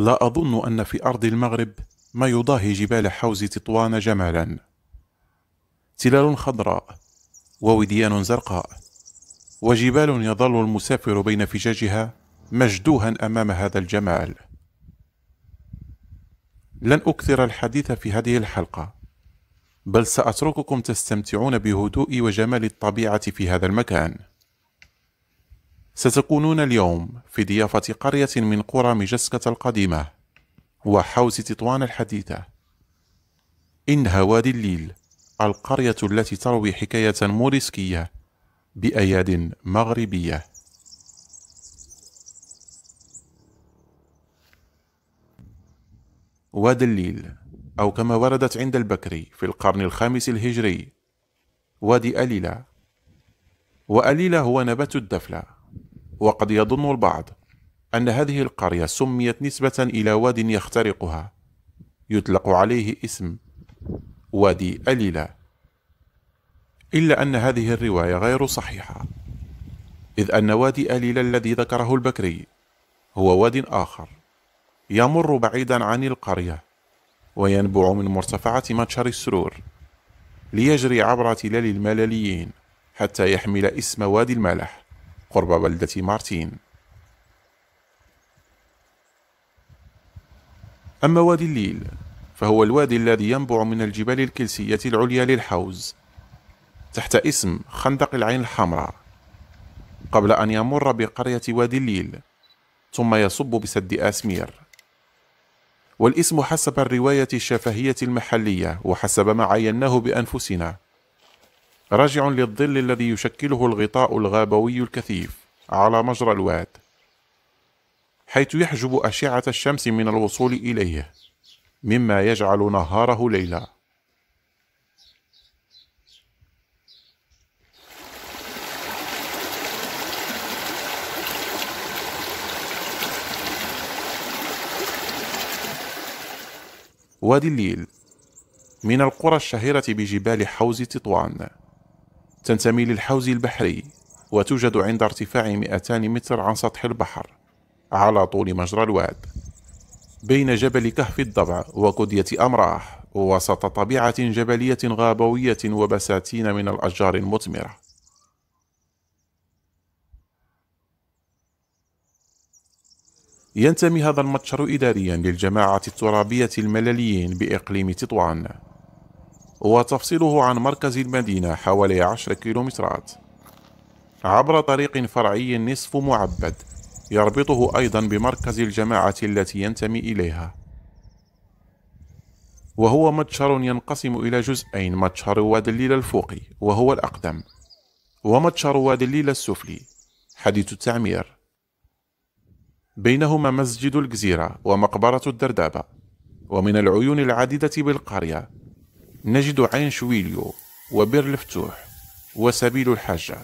لا أظن أن في أرض المغرب ما يضاهي جبال حوز تطوان جمالا تلال خضراء ووديان زرقاء وجبال يظل المسافر بين فجاجها مجدوها أمام هذا الجمال لن أكثر الحديث في هذه الحلقة بل سأترككم تستمتعون بهدوء وجمال الطبيعة في هذا المكان ستكونون اليوم في ضيافة قرية من قرى مجسكة القديمة وحوز تطوان الحديثة إنها وادي الليل القرية التي تروي حكاية موريسكية بأياد مغربية وادي الليل أو كما وردت عند البكري في القرن الخامس الهجري وادي أليلة وأليلة هو نبات الدفلة وقد يظن البعض أن هذه القرية سميت نسبة إلى واد يخترقها يطلق عليه اسم وادي أليلة إلا أن هذه الرواية غير صحيحة إذ أن وادي أليلة الذي ذكره البكري هو واد آخر يمر بعيدا عن القرية وينبع من مرتفعة متشر السرور ليجري عبر تلال الملليين حتى يحمل اسم وادي الملح قرب بلدة مارتين أما وادي الليل فهو الوادي الذي ينبع من الجبال الكلسية العليا للحوز تحت اسم خندق العين الحمراء قبل أن يمر بقرية وادي الليل ثم يصب بسد آسمير والاسم حسب الرواية الشفهية المحلية وحسب ما عيناه بأنفسنا راجع للظل الذي يشكله الغطاء الغابوي الكثيف على مجرى الواد حيث يحجب أشعة الشمس من الوصول إليه مما يجعل نهاره ليلا وادي الليل من القرى الشهيرة بجبال حوز تطوان تنتمي للحوز البحري وتوجد عند ارتفاع 200 متر عن سطح البحر على طول مجرى الواد بين جبل كهف الضبع وكدية أمراح وسط طبيعة جبلية غابوية وبساتين من الأشجار المثمرة ينتمي هذا المتجر إداريا للجماعة الترابية الملليين بإقليم تطوان وتفصله عن مركز المدينة حوالي 10 كيلومترات عبر طريق فرعي نصف معبد يربطه أيضا بمركز الجماعة التي ينتمي إليها وهو متجر ينقسم إلى جزئين متجر وادي الليل الفوقي وهو الأقدم ومتجر وادي الليل السفلي حديث التعمير بينهما مسجد الجزيرة ومقبرة الدردابة ومن العيون العديدة بالقرية نجد عين شويليو وبر الفتوح وسبيل الحاجة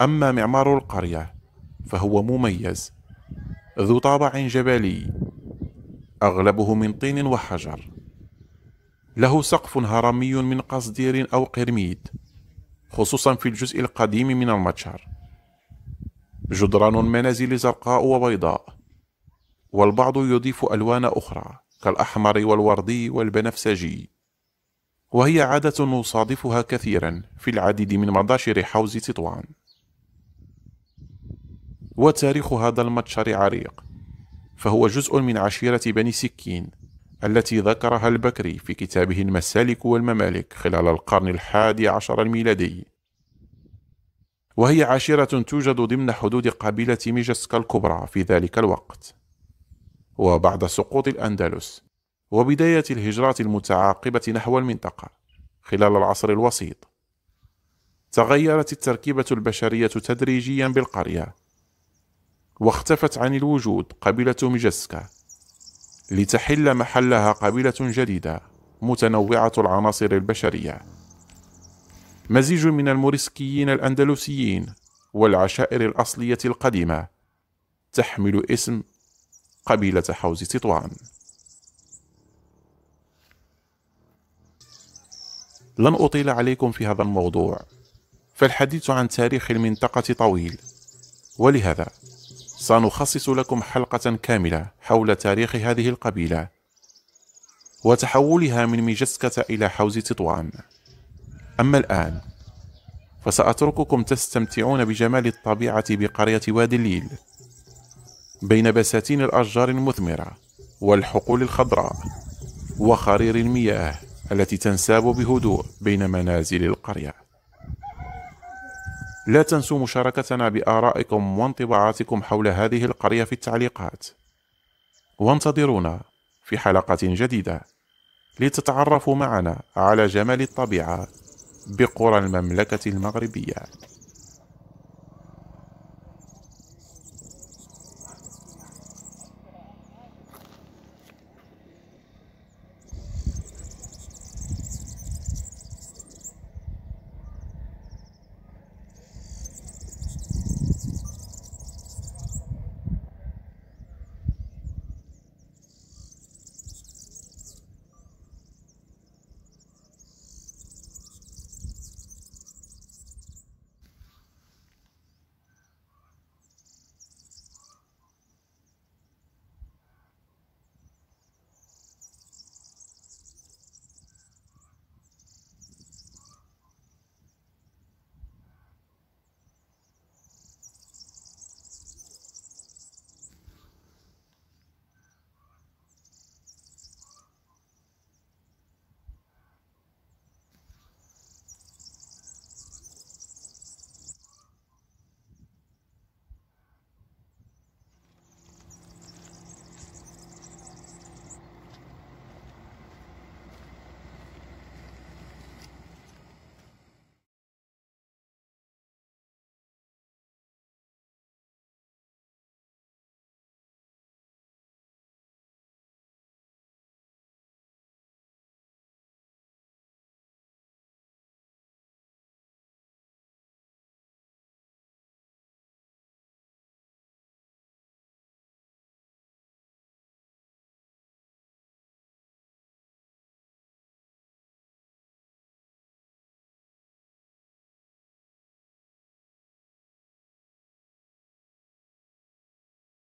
أما معمار القرية فهو مميز ذو طابع جبلي أغلبه من طين وحجر له سقف هرمي من قصدير أو قرميد خصوصا في الجزء القديم من المتجر جدران منازل زرقاء وبيضاء والبعض يضيف ألوان أخرى كالأحمر والوردي والبنفسجي وهي عادة نصادفها كثيرا في العديد من مضاشر حوز تطوان وتاريخ هذا المتشر عريق فهو جزء من عشيرة بني سكين التي ذكرها البكري في كتابه المسالك والممالك خلال القرن الحادي عشر الميلادي وهي عشيرة توجد ضمن حدود قبيلة ميجسكا الكبرى في ذلك الوقت وبعد سقوط الأندلس وبداية الهجرات المتعاقبة نحو المنطقة خلال العصر الوسيط تغيرت التركيبة البشرية تدريجيا بالقرية واختفت عن الوجود قبيلة مجسكا لتحل محلها قبيلة جديدة متنوعة العناصر البشرية مزيج من الموريسكيين الأندلسيين والعشائر الأصلية القديمة تحمل اسم قبيلة حوز تطوان لن أطيل عليكم في هذا الموضوع فالحديث عن تاريخ المنطقة طويل ولهذا سنخصص لكم حلقة كاملة حول تاريخ هذه القبيلة وتحولها من ميجسكة إلى حوز تطوان أما الآن فسأترككم تستمتعون بجمال الطبيعة بقرية وادي الليل بين بساتين الأشجار المثمرة والحقول الخضراء وخرير المياه التي تنساب بهدوء بين منازل القرية لا تنسوا مشاركتنا بآرائكم وانطباعاتكم حول هذه القرية في التعليقات وانتظرونا في حلقة جديدة لتتعرفوا معنا على جمال الطبيعة بقرى المملكة المغربية